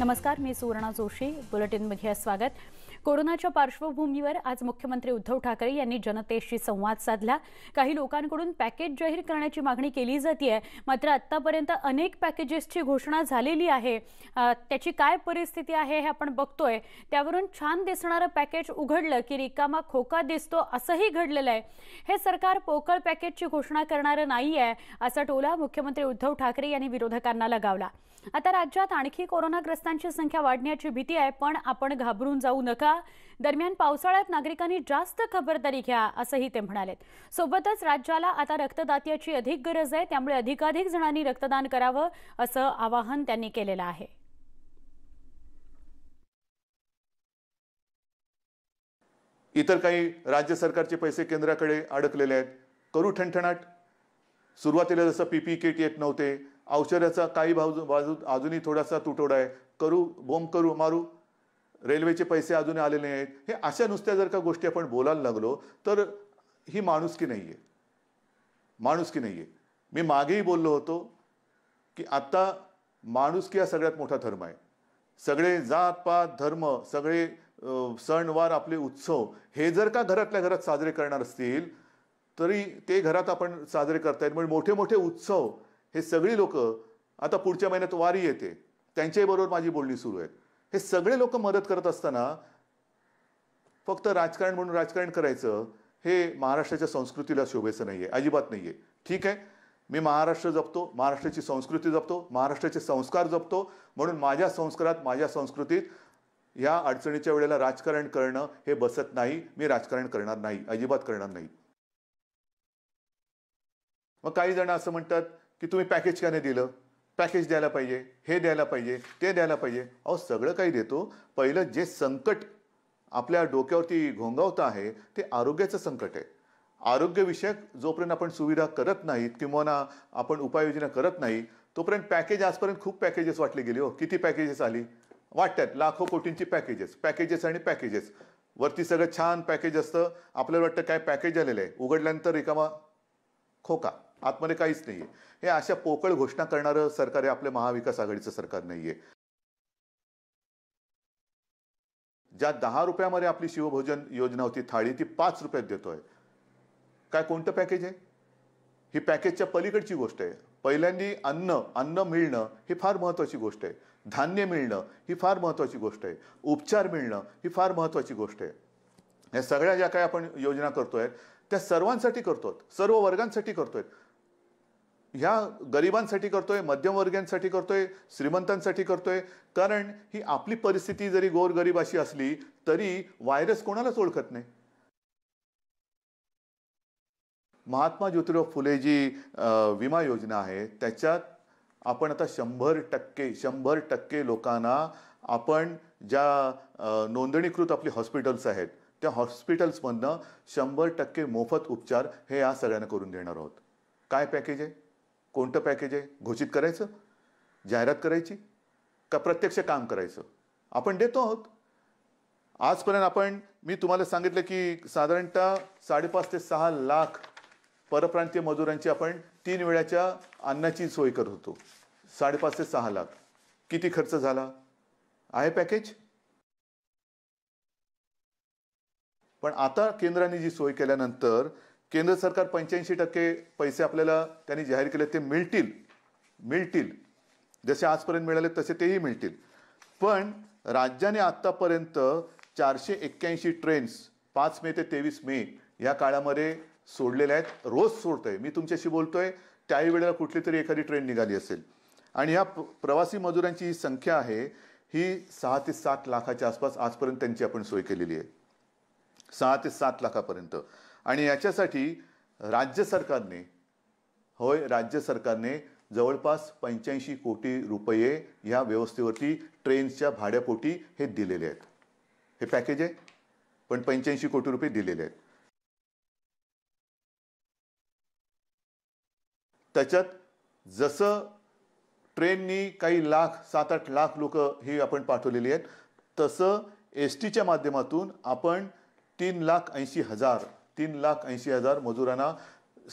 नमस्कार मी सुवर्णा जोशी बुलेटिनमध्ये स्वागत कोरोनाच्या पार्श्वभूमीवर आज मुख्यमंत्री उद्धव ठाकरे यांनी जनतेशी संवाद साधला काही लोकांकडून पॅकेज जाहीर करण्याची मागणी केली जाते मात्र आत्तापर्यंत अनेक पॅकेजेसची घोषणा झालेली आहे त्याची काय परिस्थिती आहे हे आपण बघतोय त्यावरून छान दिसणारं पॅकेज उघडलं की रिकामा खोका दिसतो असंही घडलेलं आहे हे सरकार पोकळ पॅकेजची घोषणा करणारं नाही आहे असा टोला मुख्यमंत्री उद्धव ठाकरे यांनी विरोधकांना लगावला आता राज्यात आणखी कोरोनाग्रस्तांची संख्या वाढण्याची भीती आहे पण आपण घाबरून जाऊ नका दरम्यान पावसाळ्यात नागरिकांनी जास्त खबरदारी घ्या असंही ते म्हणाले सोबतच राज्याला आता रक्तदात्याची अधिक गरज आहे त्यामुळे अधिकाधिक जणांनी रक्तदान करावं असं आवाहन त्यांनी केलेलं आहे इतर काही राज्य सरकारचे पैसे केंद्राकडे अडकलेले आहेत करू ठणठणाट सुरुवातीला जसं पीपी किट येत नव्हते औषधाचा काही बाजू बाजू अजूनही थोडासा तुटवडा आहे करू बोंब करू मारू रेल्वेचे पैसे अजूनही आलेले नाहीत हे अशा नुसत्या जर का गोष्टी आपण बोलायला लागलो तर ही की नाही आहे की नाही आहे मी मागेही बोललो होतो की आत्ता की हा सगळ्यात मोठा धर्म आहे सगळे जात पात धर्म सगळे सणवार आपले उत्सव हे जर का घरातल्या घरात साजरे करणार असतील तरी ते घरात आपण साजरे करतायत म्हणजे मोठे मोठे उत्सव हे सगळी लोक आता पुढच्या महिन्यात वारी येते त्यांच्याही बरोबर माझी बोलणी सुरू आहेत हे सगळे लोक मदत करत असताना फक्त राजकारण म्हणून राजकारण करायचं हे महाराष्ट्राच्या संस्कृतीला शोभेचं नाही आहे अजिबात नाही आहे ठीक आहे मी महाराष्ट्र जपतो महाराष्ट्राची संस्कृती जपतो महाराष्ट्राचे संस्कार जपतो म्हणून माझ्या संस्कारात माझ्या संस्कृतीत या अडचणीच्या वेळेला राजकारण करणं हे बसत नाही मी राजकारण करणार नाही अजिबात करणार नाही मग काही जण असं म्हणतात की तुम्ही पॅकेज का नाही दिलं पॅकेज द्यायला पाहिजे हे द्यायला पाहिजे ते द्यायला पाहिजे अहो सगळं काही देतो पहिलं जे संकट आपल्या डोक्यावरती घोंगावतं आहे ते आरोग्याचं संकट आहे आरोग्यविषयक जोपर्यंत आपण सुविधा करत नाहीत किंवा आपण उपाययोजना करत नाही तोपर्यंत पॅकेज आजपर्यंत खूप पॅकेजेस वाटले गेले हो किती पॅकेजेस आली वाटतात लाखो कोटींची पॅकेजेस पॅकेजेस आणि पॅकेजेस वरती सगळं छान पॅकेज असतं आपल्याला वाटतं काय पॅकेज आलेलं आहे उघडल्यानंतर रिकामा खोका आतमध्ये काहीच नाही हे अशा पोकळ घोषणा करणारं सरकार हे आपल्या महाविकास आघाडीचं सरकार नाही आहे ज्या दहा रुपयामध्ये आपली शिवभोजन योजना होती थाळी ती पाच रुपयात देतोय काय कोणतं पॅकेज आहे ही पॅकेजच्या पलीकडची गोष्ट आहे पहिल्यांदी अन्न अन्न मिळणं ही फार महत्त्वाची गोष्ट आहे धान्य मिळणं ही फार महत्त्वाची गोष्ट आहे उपचार मिळणं ही फार महत्त्वाची गोष्ट आहे या सगळ्या ज्या काही आपण योजना करतोय त्या सर्वांसाठी करतो सर्व वर्गांसाठी करतोय ह्या गरिबांसाठी करतोय मध्यमवर्गीयांसाठी करतोय श्रीमंतांसाठी करतोय कारण ही आपली परिस्थिती जरी गोरगरीब अशी असली तरी व्हायरस कोणालाच ओळखत नाही महात्मा ज्योतिराव फुले जी विमा योजना आहे त्याच्यात आपण आता शंभर टक्के शंभर टक्के लोकांना आपण ज्या नोंदणीकृत आपली हॉस्पिटल्स आहेत त्या हॉस्पिटल्समधनं शंभर टक्के मोफत उपचार हे या सगळ्यांना करून देणार आहोत काय पॅकेज आहे कोणतं पॅकेज आहे घोषित करायचं जाहिरात करायची का प्रत्यक्ष काम करायचं आपण देतो आहोत आजपर्यंत आपण मी तुम्हाला सांगितलं की साधारणतः साडेपाच ते सहा लाख परप्रांतीय मजुरांची आपण तीन वेळाच्या अन्नाची सोय करत होतो साडेपाच ते सहा लाख किती खर्च झाला आहे पॅकेज पण आता केंद्राने जी सोय केल्यानंतर केंद्र सरकार पंच्याऐंशी टक्के पैसे आपल्याला त्यांनी जाहीर केले ते मिळतील मिळतील जसे आजपर्यंत मिळाले तसे तेही मिळतील पण राज्याने आत्तापर्यंत चारशे एक्क्याऐंशी ट्रेन्स पाच मे ते तेवीस मे या काळामध्ये सोडलेल्या आहेत रोज सोडतोय मी तुमच्याशी बोलतोय त्याही वेळेला कुठली तरी एखादी ट्रेन निघाली असेल आणि या प्रवासी मजुरांची ही संख्या आहे ही सहा ते सात लाखाच्या आसपास आजपर्यंत त्यांची आपण सोय केलेली आहे सहा ते सात लाखापर्यंत आणि याच्यासाठी राज्य सरकारने होय राज्य सरकारने जवळपास पंच्याऐंशी कोटी रुपये ह्या व्यवस्थेवरती ट्रेन्सच्या भाड्यापोटी हे दिलेले आहेत हे पॅकेज आहे पण पंच्याऐंशी कोटी रुपये दिलेले आहेत त्याच्यात जसं ट्रेननी काही लाख सात आठ लाख लोक ही आपण पाठवलेली आहेत तसं एस टीच्या माध्यमातून आपण तीन लाख ऐंशी हजार तीन लाख ऐंशी हजार मजुरांना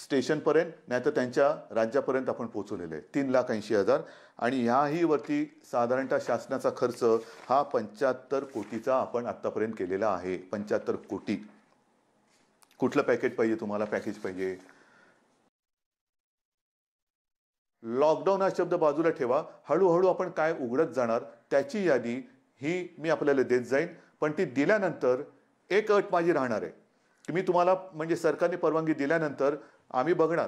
स्टेशनपर्यंत नाही तर त्यांच्या राज्यापर्यंत आपण पोचवलेलं आहे तीन लाख ऐंशी हजार आणि ह्याही वरती साधारणतः शासनाचा खर्च हा पंच्याहत्तर कोटीचा आपण आत्तापर्यंत केलेला आहे पंच्याहत्तर कोटी कुठलं पॅकेज पाहिजे तुम्हाला पॅकेज पाहिजे लॉकडाऊन हा शब्द बाजूला ठेवा हळूहळू आपण काय उघडत जाणार त्याची यादी ही मी आपल्याला देत जाईन पण ती दिल्यानंतर एक अट माझी राहणार आहे की मी तुम्हाला म्हणजे सरकारने परवानगी दिल्यानंतर आम्ही बघणार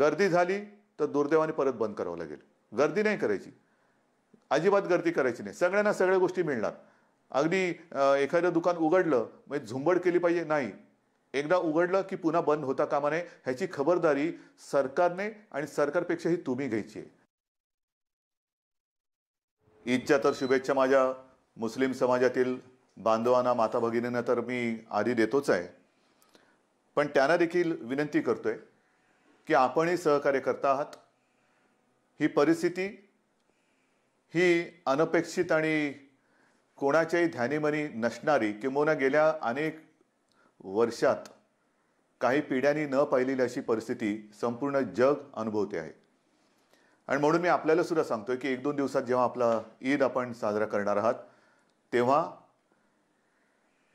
गर्दी झाली तर दुर्दैवाने परत बंद करावं लागेल गर्दी नाही करायची अजिबात गर्दी करायची नाही सगळ्यांना सगळ्या गोष्टी मिळणार अगदी एखादं दुकान उघडलं म्हणजे झुंबड केली पाहिजे नाही एकदा उघडलं की पुन्हा बंद होता कामा नये ह्याची खबरदारी सरकारने आणि सरकारपेक्षाही तुम्ही घ्यायची आहे ईदच्या तर शुभेच्छा माझ्या मुस्लिम समाजातील बांधवांना माता भगिनींना तर मी आधी देतोच आहे पण त्यांना देखील विनंती करतोय की आपणही सहकार्य करता आहात ही परिस्थिती ही अनपेक्षित आणि कोणाच्याही ध्यानीमनी नसणारी किंबहुना गेल्या अनेक वर्षात काही पिढ्यांनी न पाहिलेली अशी परिस्थिती संपूर्ण जग अनुभवते आहे आणि म्हणून मी आपल्याला सुद्धा सांगतोय की एक दोन दिवसात जेव्हा आपला ईद आपण साजरा करणार आहात तेव्हा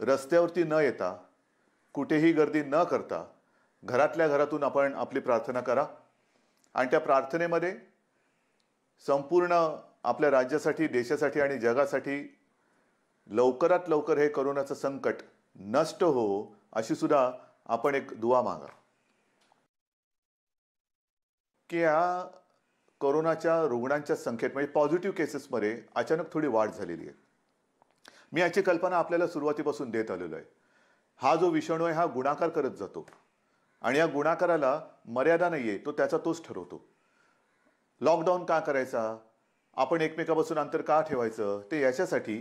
रस्त्यावरती न येता कुठेही गर्दी न करता घरातल्या घरातून आपण आपली प्रार्थना करा आणि त्या प्रार्थनेमध्ये संपूर्ण आपल्या राज्यासाठी देशासाठी आणि जगासाठी लवकरात लवकर हे करोनाचं संकट नष्ट हो अशी सुद्धा आपण एक दुवा मागा की या करोनाच्या रुग्णांच्या संख्येत म्हणजे पॉझिटिव्ह केसेसमध्ये अचानक थोडी वाढ झालेली आहे मी याची कल्पना आपल्याला सुरुवातीपासून देत आलेलो आहे हा जो विषाणू आहे हा गुणाकार करत जातो आणि या गुणाकाराला मर्यादा नाही आहे तो त्याचा तोच ठरवतो लॉकडाऊन का करायचा आपण एकमेकापासून अंतर का ठेवायचं ते याच्यासाठी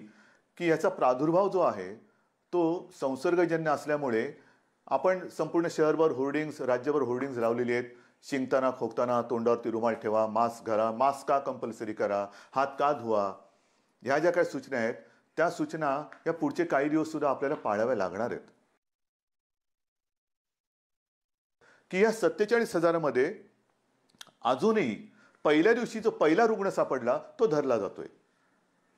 की याचा प्रादुर्भाव जो आहे तो संसर्गजन्य असल्यामुळे आपण संपूर्ण शहरभर होर्डिंग्स राज्यभर होर्डिंग्स लावलेली आहेत शिंकताना खोकताना तोंडावर रुमाल ठेवा मास्क घरा मास्क का कंपल्सरी करा हात का धुवा ह्या ज्या काही सूचना आहेत त्या सूचना या पुढचे काही दिवससुद्धा आपल्याला पाळाव्या लागणार आहेत की या सत्तेचाळीस हजारामध्ये अजूनही पहिल्या दिवशी जो पहिला रुग्ण सापडला तो धरला जातोय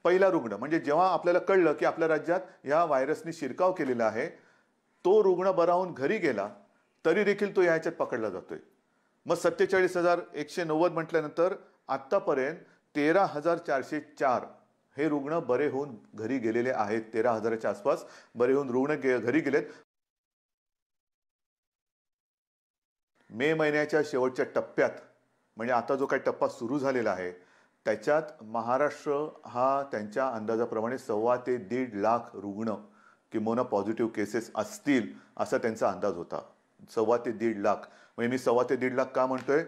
पहिला रुग्ण म्हणजे जेव्हा आपल्याला कळलं की आपल्या राज्यात ह्या व्हायरसने शिरकाव केलेला आहे तो रुग्ण बरा होऊन घरी गेला तरी देखील तो या ह्याच्यात पकडला जातोय मग सत्तेचाळीस हजार एकशे नव्वद म्हटल्यानंतर आत्तापर्यंत तेरा हजार चारशे चार हे रुग्ण बरे होऊन घरी गेलेले आहेत तेरा हजाराच्या आसपास बरे होऊन रुग्ण गे घरी गेलेत मे महिन्याच्या शेवटच्या टप्प्यात म्हणजे आता जो काही टप्पा सुरू झालेला आहे त्याच्यात महाराष्ट्र हा त्यांच्या अंदाजाप्रमाणे सव्वा ते दीड लाख रुग्ण किंबहुना पॉझिटिव्ह केसेस असतील असा त्यांचा अंदाज होता सव्वा ते दीड लाख म्हणजे मी सव्वा ते दीड लाख का म्हणतोय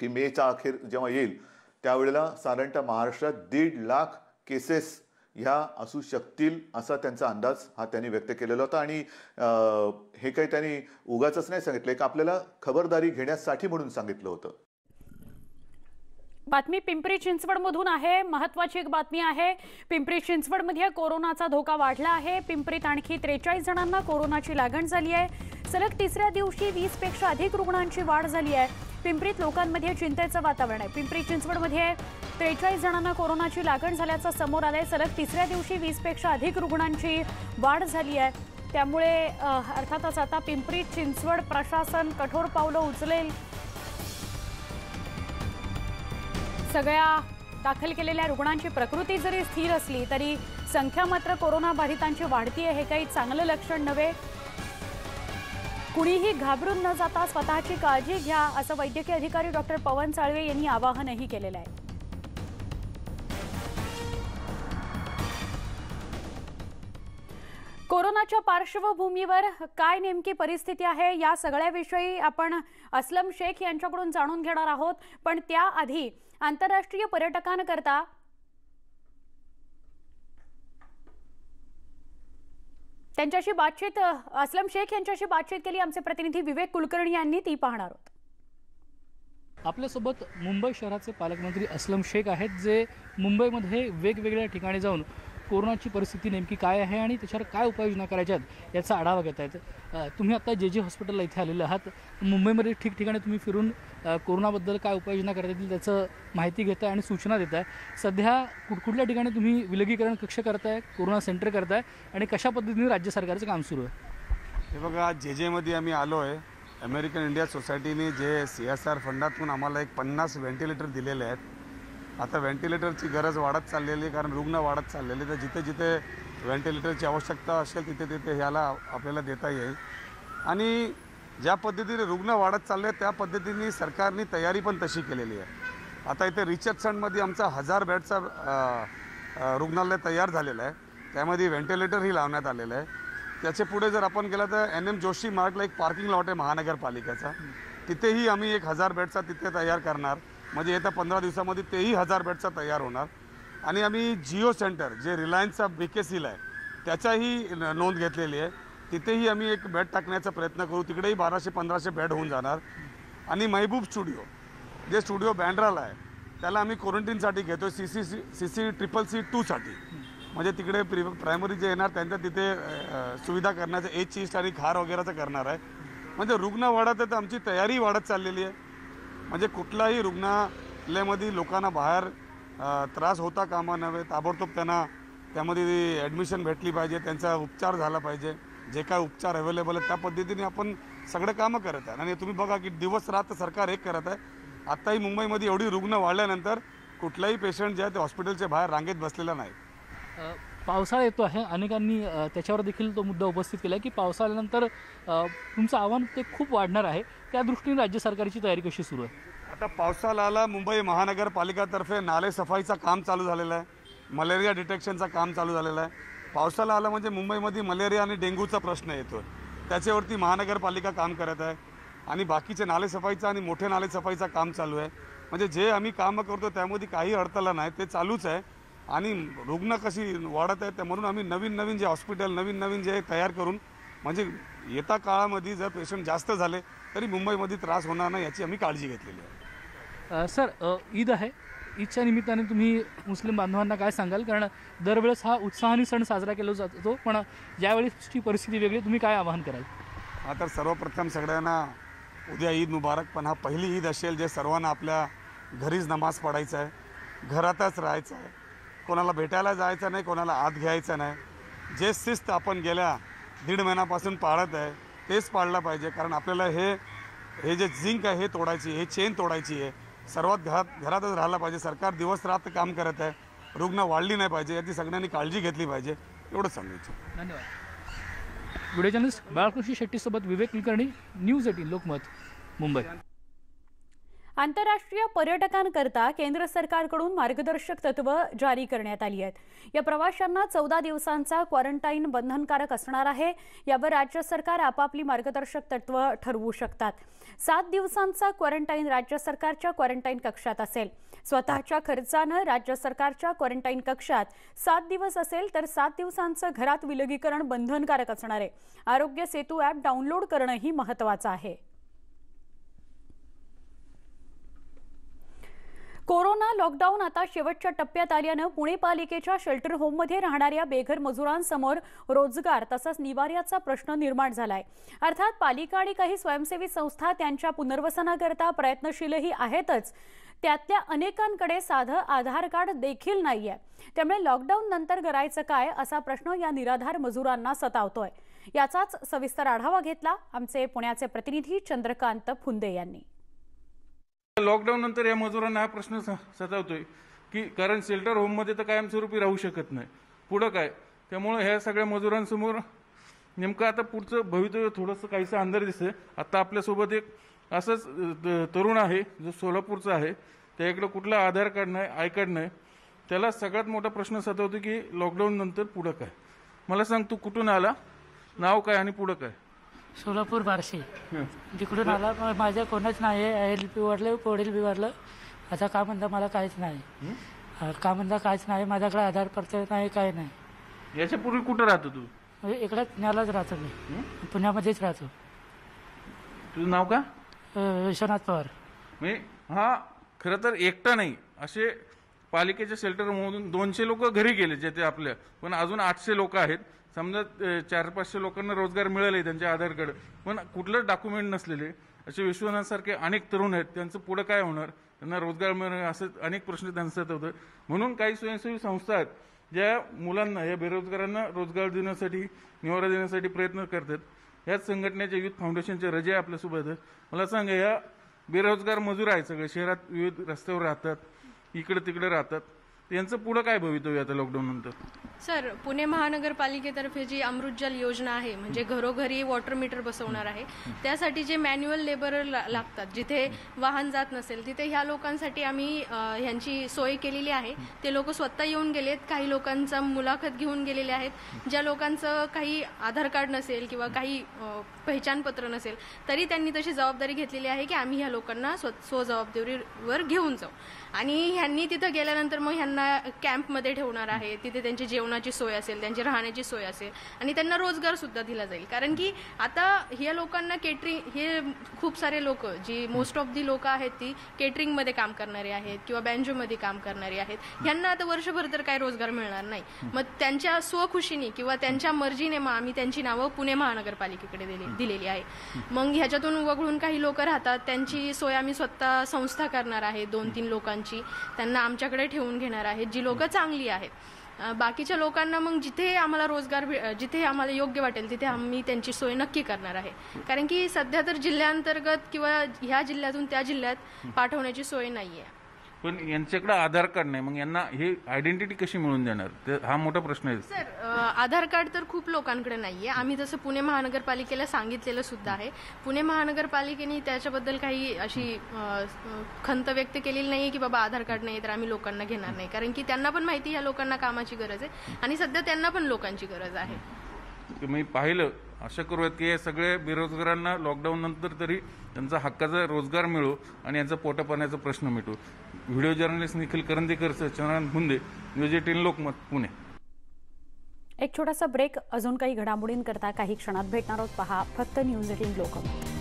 की मेचा अखेर जेव्हा येईल त्यावेळेला साधारणतः महाराष्ट्रात दीड लाख केसेस ह्या असू शकतील असा त्यांचा अंदाज हा त्यांनी व्यक्त केलेला होता आणि हे काही त्यांनी उगाच नाही सांगितलं एक आपल्याला खबरदारी घेण्यासाठी म्हणून सांगितलं होतं बातमी पिंपरी चिंचवडमधून आहे महत्वाची एक बातमी आहे पिंपरी चिंचवडमध्ये कोरोनाचा धोका वाढला आहे पिंपरीत आणखी त्रेचाळीस जणांना कोरोनाची लागण झाली आहे सलग तिसऱ्या दिवशी वीसपेक्षा अधिक रुग्णांची वाढ झाली आहे पिंपरीत लोकांमध्ये चिंतेचं वातावरण आहे पिंपरी चिंचवडमध्ये त्रेचाळीस जणांना कोरोनाची लागण झाल्याचं समोर आलं आहे सलग तिसऱ्या दिवशी वीसपेक्षा अधिक रुग्णांची वाढ झाली आहे त्यामुळे अर्थातच आता पिंपरी चिंचवड प्रशासन कठोर पावलं उचलेल सगळ्या दाखल केलेल्या रुग्णांची प्रकृती जरी स्थिर असली तरी संख्या मात्र कोरोनाबाधितांची वाढती आहे हे काही चांगलं लक्षण नव्हे कुणीही घाबरून न जाता स्वतःची काळजी घ्या असं वैद्यकीय अधिकारी डॉक्टर पवन साळवे यांनी आवाहनही केलेलं आहे कोरोनाच्या पार्श्वभूमीवर काय नेमकी परिस्थिती आहे या सगळ्याविषयी आपण असलम शेख यांच्याकडून जाणून घेणार आहोत पण त्याआधी आंतरराष्ट्रीय पर्यटकांकरता त्यांच्याशी बातचीत असलम शेख यांच्याशी बातचीत केली आमचे प्रतिनिधी विवेक कुलकर्णी यांनी ती पाहणार आहोत आपल्यासोबत मुंबई शहराचे पालकमंत्री असलम शेख आहेत जे मुंबईमध्ये वेगवेगळ्या ठिकाणी जाऊन कोरोनाची परिस्थिती नेमकी काय आहे आणि त्याच्यावर काय उपाययोजना करायच्या आहेत याचा आढावा घेत आहेत तुम्ही आता जे जे हॉस्पिटलला इथे आलेले आहात मुंबईमध्ये ठिकठिकाणी तुम्ही फिरून कोरोनाबद्दल काय उपाययोजना करता येतील त्याचं माहिती घेताय आणि सूचना देत आहे सध्या कुठल्या ठिकाणी तुम्ही विलगीकरण कक्ष करताय कोरोना सेंटर करताय आणि कशा पद्धतीने राज्य सरकारचं काम सुरू आहे हे बघा जे जेमध्ये आम्ही आलो आहे अमेरिकन इंडिया सोसायटीने जे सी एस आर फंडातून आम्हाला एक पन्नास व्हेंटिलेटर दिलेले आहेत आता व्हेंटिलेटरची गरज वाढत चाललेली आहे कारण रुग्ण वाढत चाललेले तर जिथे जिथे व्हेंटिलेटरची आवश्यकता असेल तिथे तिथे ह्याला आपल्याला देता येईल आणि ज्या पद्धतीने रुग्ण वाढत चालले त्या पद्धतीने सरकारने तयारी पण तशी केलेली आहे आता इथे रिचर्डसनमध्ये आमचा हजार बेडचा रुग्णालय तयार झालेलं आहे त्यामध्ये व्हेंटिलेटरही लावण्यात आलेलं आहे त्याचे पुढे जर आपण गेलं तर एन एम जोशी मार्गला एक पार्किंग लॉट आहे महानगरपालिकेचा तिथेही आम्ही एक हजार बेडचा तिथे तयार करणार म्हणजे येत्या पंधरा दिवसामध्ये तेही हजार बेडचा तयार होणार आणि आम्ही जिओ सेंटर जे रिलायन्सचा बीकेसील आहे त्याच्याही नोंद घेतलेली आहे तिथेही आम्ही एक बेड टाकण्याचा प्रयत्न करू तिकडेही बाराशे पंधराशे बेड होऊन जाणार आणि महबूब स्टुडिओ जे स्टुडिओ बँड्राला आहे त्याला आम्ही क्वारंटीनसाठी घेतो C C C C C triple C टूसाठी म्हणजे तिकडे प्रि प्रायमरी जे येणार त्यांच्या तिथे सुविधा करण्याचं एच इस्ट आणि खार वगैरेचं करणार आहे म्हणजे रुग्ण वाढत आहे तर आमची तयारी वाढत चाललेली आहे म्हणजे कुठल्याही रुग्णालयामध्ये लोकांना बाहेर त्रास होता कामा नव्हे ताबडतोब त्यांना त्यामध्ये ॲडमिशन भेटली पाहिजे त्यांचा उपचार झाला पाहिजे जे काय उपचार अवेलेबल आहेत त्या पद्धतीने आपण सगळे कामं करत आहे आणि तुम्ही बघा की दिवस रात्र सरकार एक करत आहे आत्ताही मुंबईमध्ये एवढी रुग्ण वाढल्यानंतर कुठलाही पेशंट जे आहे ते हॉस्पिटलच्या बाहेर रांगेत बसलेला नाही पावसाळा येतो आहे अनेकांनी त्याच्यावर देखील तो मुद्दा उपस्थित केला की पावसाळ्यानंतर तुमचं आव्हान ते खूप वाढणार आहे त्या दृष्टीने राज्य सरकारची तयारी कशी सुरू आहे आता पावसाळा आला मुंबई महानगरपालिकातर्फे नाले सफाईचं काम चालू झालेलं आहे मलेरिया डिटेक्शनचं काम चालू झालेलं आहे पावसाला आला म्हणजे मुंबईमध्ये मलेरिया आणि डेंग्यूचा प्रश्न येतो त्याच्यावरती महानगरपालिका काम करत आहे आणि बाकीचे नालेसफाईचं आणि मोठे नालेसफाईचं काम चालू आहे म्हणजे जे आम्ही कामं करतो त्यामध्ये काही अडथळा नाही ते चालूच आहे आणि रुग्ण कशी वाढत आहेत म्हणून आम्ही नवीन नवीन जे हॉस्पिटल नवीन नवीन जे तयार करून म्हणजे येत्या काळामध्ये जर पेशंट जास्त झाले तरी मुंबईमध्ये त्रास होणार नाही याची आम्ही काळजी घेतलेली आहे सर ईद आहे ईदच्या निमित्ताने तुम्ही मुस्लिम बांधवांना काय सांगाल कारण दरवेळेस हा उत्साहाने सण साजरा केला जातो पण ज्यावेळेसची परिस्थिती वेगळी तुम्ही काय आवाहन कराल हा तर सर्वप्रथम सगळ्यांना उद्या ईद मुबारक पण हा पहिली ईद असेल जे सर्वांना आपल्या घरीच नमाज पडायचा आहे घरातच राहायचं आहे कोणाला भेटायला जायचं नाही कोणाला आत घ्यायचं नाही जे शिस्त आपण गेल्या दीड महिन्यापासून पाळत आहे तेच पाळलं पाहिजे कारण आपल्याला हे हे जे झिंक आहे हे तोडायची हे चेन तोडायची आहे सर्वात घरात घरातच राहिलं पाहिजे सरकार दिवस रात्र काम करत आहे रुग्ण वाढली नाही पाहिजे याची सगळ्यांनी काळजी घेतली पाहिजे एवढंच सांगायचं धन्यवाद व्हिडिओ बाळकृष्ण शेट्टीसोबत विवेक कुलकर्णी न्यूज एटीन लोकमत मुंबई आंतरराष्ट्रीय पर्यटकांकरता केंद्र सरकारकडून मार्गदर्शक तत्व जारी करण्यात आली आहेत या प्रवाशांना चौदा दिवसांचा क्वारंटाईन बंधनकारक असणार आहे यावर राज्य सरकार आपापली मार्गदर्शक तत्व ठरवू शकतात सात दिवसांचा क्वारंटाईन राज्य सरकारच्या क्वारंटाईन कक्षात असेल स्वतःच्या खर्चानं राज्य सरकारच्या क्वारंटाईन कक्षात सात दिवस असेल तर सात दिवसांचं घरात विलगीकरण बंधनकारक असणार आहे आरोग्य सेतू ॲप डाउनलोड करणंही महत्वाचं आहे कोरोना लॉकडाऊन आता शेवटच्या टप्प्यात आल्यानं पुणे पालिकेच्या शेल्टर होममध्ये राहणाऱ्या बेघर मजुरांसमोर रोजगार तसंच निवाऱ्याचा प्रश्न निर्माण झालाय अर्थात पालिका आणि काही स्वयंसेवी संस्था त्यांच्या पुनर्वसनाकरता प्रयत्नशीलही आहेतच त्यातल्या अनेकांकडे साधं आधार कार्ड देखील नाहीये त्यामुळे लॉकडाऊन नंतर करायचं काय असा प्रश्न या निराधार मजुरांना सतावतोय याचाच सविस्तर आढावा घेतला आमचे पुण्याचे प्रतिनिधी चंद्रकांत फुंदे यांनी लॉकडाऊन नंतर या मजुरांना हा प्रश्न सतावतोय की कारण शेल्टर होममध्ये तर कायमस्वरूपी राहू शकत नाही पुढं काय त्यामुळे ह्या सगळ्या मजुरांसमोर नेमकं आता पुढचं भवितव्य थोडंसं काहीसं अंधार दिसतंय आता आपल्यासोबत एक असंच तरुण आहे जो सोलापूरचा आहे त्याकडे कुठला आधार कार्ड नाही आय कार्ड नाही त्याला सगळ्यात मोठा प्रश्न सतावतो की लॉकडाऊन नंतर पुढं काय मला सांग तू कुठून आला नाव काय आणि पुढं काय सोलापूर बारशी तिकडून आला माझ्या कोणाच नाही आहे वाढलं पोडील वाढलं आता का म्हणता मला काहीच नाही का म्हणता काहीच नाही माझ्याकडे आधार पत्र नाही काय नाही याच्यापूर्वी कुठं राहतो तू म्हणजे इकडे पुण्यालाच राहतो मी पुण्यामध्येच राहतो तुझं नाव का विश्वनाथ पवार मी हा खरं तर एकटा नाही असे पालिकेच्या शेल्टरमधून दोनशे लोक घरी गेले जे ते आपल्या पण अजून आठशे लोक आहेत समजा चार पाचशे लोकांना रोजगार मिळाले त्यांच्या आधार कार्ड पण कुठलंच डॉक्युमेंट नसलेले असे विश्वनाथसारखे अनेक तरुण आहेत त्यांचं पुढं काय होणार त्यांना रोजगार मिळणार असे अनेक प्रश्न त्यांच्यात होतं म्हणून काही स्वयंसेवी संस्था आहेत ज्या मुलांना या बेरोजगारांना रोजगार देण्यासाठी निवारा देण्यासाठी प्रयत्न करतात याच संघटनेच्या युथ फाउंडेशनचे रजे आपल्यासोबत मला सांगा या बेरोजगार मजूर आहेत सगळे शहरात विविध रस्त्यावर राहतात इकडे तिकडे राहतात यांचं पुढं काय भवितव्य आता लॉकडाऊन नंतर सर पुणे महानगरपालिकेतर्फे जी अमृतजल योजना आहे म्हणजे घरोघरी वॉटर मीटर बसवणार आहे त्यासाठी जे मॅन्युअल लेबर लागतात जिथे वाहन जात नसेल तिथे ह्या लोकांसाठी आम्ही ह्यांची सोय केलेली आहे ते लोक स्वतः येऊन गेलेत काही लोकांचा मुलाखत घेऊन गेलेले आहेत ज्या लोकांचं काही आधार कार्ड नसेल किंवा काही पहचानपत्र पहिचानपत्र नसेल तरी त्यांनी तशी जबाबदारी घेतलेली आहे की आम्ही ह्या लोकांना स्व स्वजबाबदारीवर घेऊन जाऊ आणि ह्यांनी तिथं गेल्यानंतर मग ह्यांना कॅम्पमध्ये ठेवणार आहे तिथे त्यांची जेवणाची सोय असेल त्यांची राहण्याची सोय असेल आणि त्यांना रोजगार सुद्धा दिला जाईल कारण की आता ह्या लोकांना केटरिंग हे खूप सारे लोक जी मोस्ट ऑफ दी लोक आहेत ती केटरिंगमध्ये काम करणारी आहेत किंवा बँजोमध्ये काम करणारी आहेत ह्यांना आता वर्षभर तर काय रोजगार मिळणार नाही मग त्यांच्या स्वखुशीने किंवा त्यांच्या मर्जीने मग आम्ही त्यांची नावं पुणे महानगरपालिकेकडे दिली दिलेली आहे मग ह्याच्यातून वगळून काही लोक राहतात त्यांची सोय आम्ही स्वतः संस्था करणार आहे दोन तीन लोकांची लोकांची त्यांना आमच्याकडे ठेवून घेणार आहेत जी लोकं चांगली आहेत बाकीच्या लोकांना मग जिथे आम्हाला रोजगार जिथे आम्हाला योग्य वाटेल तिथे आम्ही त्यांची सोय नक्की करणार आहे कारण की सध्या तर जिल्ह्यांतर्गत किंवा ह्या जिल्ह्यातून त्या जिल्ह्यात पाठवण्याची सोय नाही आहे पण यांच्याकडे आधार कार्ड नाही मग यांना हे आयडेंटिटी कशी मिळून देणार हा मोठा प्रश्न आहे सर आधार कार्ड तर खूप लोकांकडे नाहीये आम्ही जसं पुणे महानगरपालिकेला सांगितलेलं सुद्धा आहे पुणे महानगरपालिकेने त्याच्याबद्दल काही अशी खंत व्यक्त केलेली नाहीये की बाबा आधार कार्ड नाही तर आम्ही लोकांना घेणार नाही कारण की त्यांना पण माहिती या लोकांना कामाची गरज आहे आणि सध्या त्यांना पण लोकांची गरज आहे मी पाहिलं आशा करूयात की हे सगळे बेरोजगारांना लॉकडाऊन नंतर तरी त्यांचा हक्काचा रोजगार मिळो आणि यांचा पोटापाण्याचा प्रश्न मिटो video journalist Nikhil Karandikar Chandrakant Munde news eighteen Lokmat Pune एक छोटासा ब्रेक अजून काही घडामोडींकरता काही क्षणात भेटणार आहोत पहा फक्त न्यूज एटीन लोकमत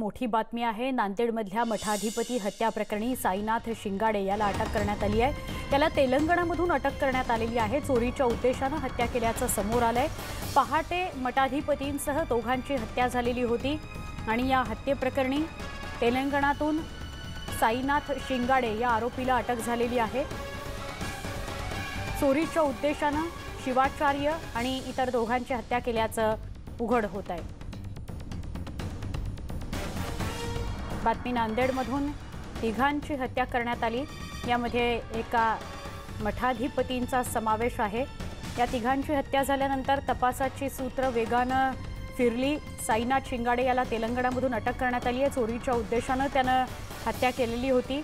मोठी बातमी आहे नांदेडमधल्या मठाधिपती हत्या प्रकरणी साईनाथ शिंगाडे याला अटक करण्यात आली आहे त्याला तेलंगणामधून अटक करण्यात आलेली आहे चोरीच्या उद्देशानं हत्या केल्याचं समोर आलंय पहाटे मठाधिपतींसह दोघांची हत्या झालेली होती आणि या हत्येप्रकरणी तेलंगणातून साईनाथ शिंगाडे या आरोपीला अटक झालेली आहे चोरीच्या उद्देशानं शिवाचार्य आणि इतर दोघांची हत्या केल्याचं उघड होत आहे बातमी नांदेडमधून तिघांची हत्या करण्यात आली यामध्ये एका मठाधिपतींचा समावेश आहे या तिघांची हत्या झाल्यानंतर तपासाची सूत्र वेगानं फिरली साईनाथ चिंगाडे याला तेलंगणामधून अटक करण्यात आली आहे चोरीच्या उद्देशानं त्यानं हत्या केलेली होती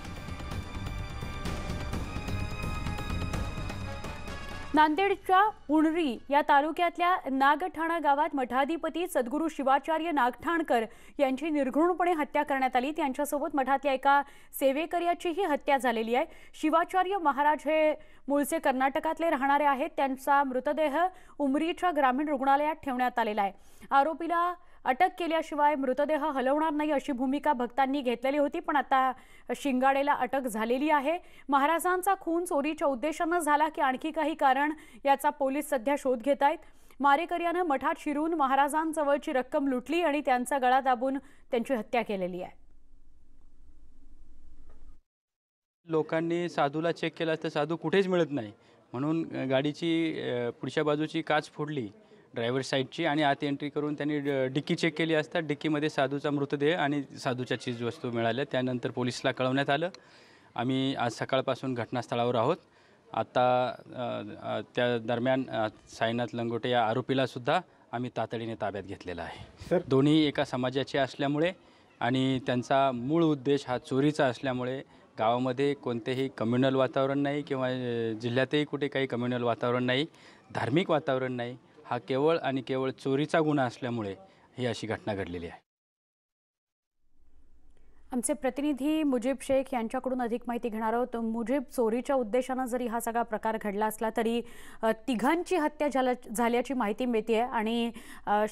नांदेडच्या उणरी या तालुक्यातल्या नागठाणा गावात मठाधिपती सद्गुरू शिवाचार्य नागठाणकर यांची निर्घृणपणे हत्या करण्यात आली त्यांच्यासोबत मठातल्या एका सेवेकर्याचीही हत्या झालेली आहे शिवाचार्य महाराज हे मूळचे कर्नाटकातले राहणारे आहेत त्यांचा मृतदेह उमरीच्या ग्रामीण रुग्णालयात ठेवण्यात आलेला आहे आरोपीला अटक केल्याशिवाय मृतदेह हलवणार नाही अशी भूमिका भक्तांनी घेतलेली होती पण आता शिंगाडेला अटक झालेली आहे महाराजांचा खून चोरीच्या उद्देशानं झाला की आणखी काही कारण याचा पोलीस सध्या शोध घेत आहेत यानं मठात शिरून महाराजांजवळची रक्कम लुटली आणि त्यांचा गळा दाबून त्यांची हत्या केलेली आहे लोकांनी साधूला चेक केला तर साधू कुठेच मिळत नाही म्हणून गाडीची पुढच्या बाजूची काच फोडली ड्रायव्हर साईडची आणि आत एंट्री करून त्यांनी डिक्की चेक केली असता डिक्कीमध्ये साधूचा मृतदेह आणि साधूच्या चीजवस्तू मिळाल्या त्यानंतर पोलिसला कळवण्यात आलं आम्ही आज सकाळपासून घटनास्थळावर आहोत आता त्या दरम्यान साईनाथ लंगोटे या आरोपीलासुद्धा आम्ही तातडीने ताब्यात घेतलेला आहे दोन्ही एका समाजाचे असल्यामुळे आणि त्यांचा मूळ उद्देश हा चोरीचा असल्यामुळे गावामध्ये कोणतेही कम्युनल वातावरण नाही किंवा जिल्ह्यातही कुठे काही कम्युनल वातावरण नाही धार्मिक वातावरण नाही हा केवळ आणि केवळ चोरीचा गुन्हा असल्यामुळे ही अशी घटना घडलेली आहे आमचे प्रतिनिधी मुजीब शेख यांच्याकडून अधिक माहिती घेणार आहोत मुजीब चोरीच्या उद्देशानं जरी हा सगळा प्रकार घडला असला तरी तिघांची हत्या झाल्या झाल्याची माहिती मिळते आहे आणि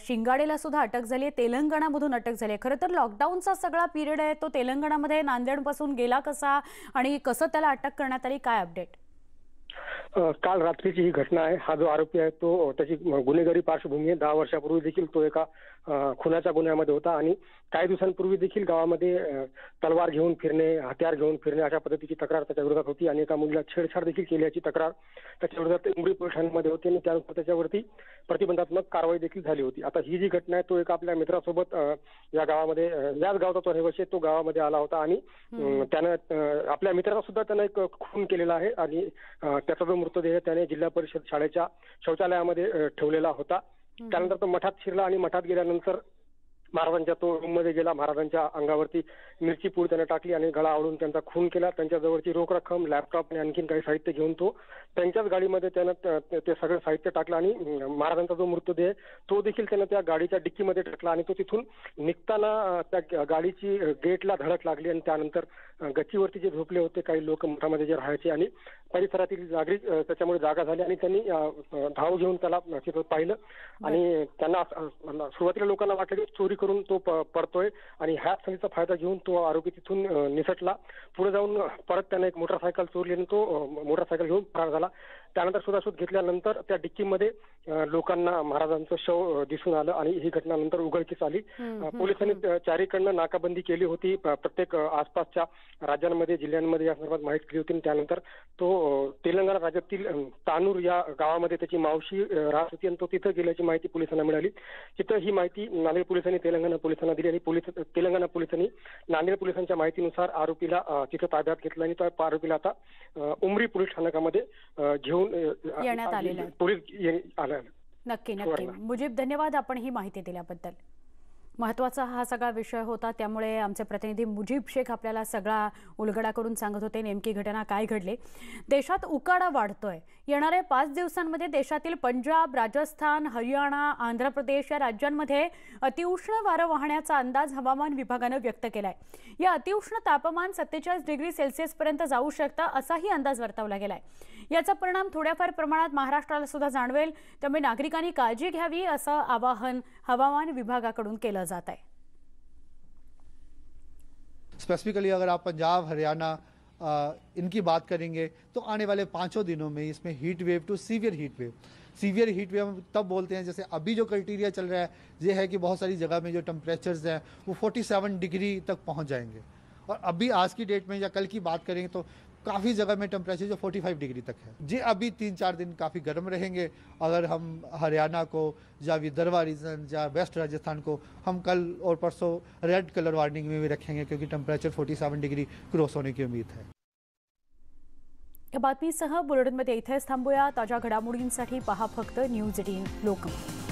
शिंगाडेला सुद्धा अटक झाली आहे तेलंगणामधून अटक झाली आहे खरं तर लॉकडाऊनचा सगळा पिरियड आहे तो तेलंगणामध्ये नांदेडपासून गेला कसा आणि कसं त्याला अटक करण्यात आली काय अपडेट काल रात्रीची ही घटना आहे हा जो आरोपी आहे तो त्याची गुन्हेगारी पार्श्वभूमी आहे दहा वर्षापूर्वी देखील तो एका खुनाच्या गुन्ह्यामध्ये होता आणि काही दिवसांपूर्वी देखील गावामध्ये तलवार घेऊन फिरणे हत्यार घेऊन फिरणे अशा पद्धतीची तक्रार त्याच्या विरोधात होती आणि एका मुलीला छेडछाड देखील केल्याची तक्रार त्याच्या विरोधात उमरी पोलीस होती आणि त्यानंतर त्याच्यावरती प्रतिबंधात्मक कारवाई देखील झाली होती आता ही जी घटना आहे तो एका आपल्या मित्रासोबत या गावामध्ये याच गावचा तो रहिवासी तो गावामध्ये आला होता आणि त्यानं आपल्या मित्राला सुद्धा त्यानं एक खून केलेला आहे आणि त्याचा जो मृतदेह त्याने जिल्हा परिषद शाळेच्या शौचालयामध्ये ठेवलेला होता त्यानंतर तो मठात शिरला आणि मठात गेल्यानंतर महाराजांच्या तो रूममध्ये गेला महाराजांच्या अंगावरती मिरची पूड त्याने टाकली आणि गळा आवडून त्यांचा खून केला त्यांच्याजवळची रोख रक्कम लॅपटॉप आणि आणखीन काही साहित्य घेऊन तो त्यांच्याच गाडीमध्ये त्यानं ते सगळं साहित्य टाकलं आणि महाराजांचा जो मृतदेह तो देखील त्यानं त्या गाडीच्या डिक्कीमध्ये टाकला आणि तो तिथून निघताना त्या गाडीची गेटला धडक लागली आणि त्यानंतर गच्चीवरती जे झोपले होते काही लोक मठामध्ये जे राहायचे आणि परिसरातील नागरिक त्याच्यामुळे जागा झाली आणि त्यांनी धाव घेऊन त्याला पाहिलं आणि त्यांना सुरुवातीला लोकांना वाटलं की चोरी करून तो पडतोय आणि ह्या संधीचा फायदा घेऊन तो आरोपी तिथून निसटला पुढे जाऊन परत त्याने एक मोटरसायकल चोरली आणि तो मोटरसायकल घेऊन फरार झाला त्यानंतर शोधाशोध घेतल्यानंतर त्या डिक्कीमध्ये लोकांना महाराजांचं शव दिसून आलं आणि ही घटना नंतर उघडकीस आली पोलिसांनी चारीकडनं नाकाबंदी केली होती प्रत्येक आसपासच्या राज्यांमध्ये जिल्ह्यांमध्ये या संदर्भात माहिती दिली होती त्यानंतर तो तेलंगणा राज्यातील तानूर या गावामध्ये त्याची मावशी राहत होती आणि तो तिथं गेल्याची माहिती पोलिसांना मिळाली तिथं ही माहिती नांदेड पोलिसांनी तेलंगणा पोलिसांना दिली आणि पोलिस तेलंगणा पोलिसांनी नांदेड पोलिसांच्या माहितीनुसार आरोपीला तिथं ताब्यात घेतलं आणि त्या आरोपीला आता उमरी पोलीस स्थानकामध्ये घेऊन घेऊन येण्यात आलेलं आहे आलं नक्की नक्की मुजीब धन्यवाद आपण ही माहिती दिल्याबद्दल महत्त्वाचा हा सगळा विषय होता त्यामुळे आमचे प्रतिनिधी मुजीब शेख आपल्याला सगळा उलगडा करून सांगत होते नेमकी घटना काय घडली देशात उकाडा वाढतोय येणाऱ्या पाच दिवसांमध्ये देशातील पंजाब राजस्थान हरियाणा आंध्र प्रदेश या राज्यांमध्ये अतिउष्ण वारं वाहण्याचा अंदाज हवामान विभागानं व्यक्त केलाय आहे या अतिउष्ण तापमान सत्तेचाळीस डिग्री सेल्सिअसपर्यंत जाऊ शकतं असाही अंदाज वर्तवला गेलाय परिणाम थोड़ाफार प्रमाण महाराष्ट्र सुद्धा जाणवेल त्यामुळे नागरिकांनी काळजी घ्यावी असं आवाहन हवामान विभागाकडून केलं जात आहे स्पेसिफिकली अगर आप पंजाब हरियाणा इनकी बात करेंगे तो आने वाले पाँचों दिनों में इसमें heat wave to severe heat wave severe heat wave हम तब बोलते हैं जैसे अभी जो क्राइटेरिया चल रहा है ये है कि बहुत सारी जगह में जो टम्परेचर्स हैं वो 47 डिग्री तक पहुंच जाएंगे और अभी आज की डेट में या कल की बात करेंगे तो काफ़ी जगह में टेम्परेचर जो 45 डिग्री तक है जी अभी तीन चार दिन काफ़ी गर्म रहेंगे अगर हम हरियाणा को या विदर्भा रीजन या वेस्ट राजस्थान को हम कल और परसों रेड कलर वार्निंग में भी रखेंगे क्योंकि टेम्परेचर 47 डिग्री क्रॉस होने की उम्मीद है या बुलेटिन बुलेटिनमध्ये इथेच थांबूया ताज्या पहा फक्त न्यूज एटीन लोकमत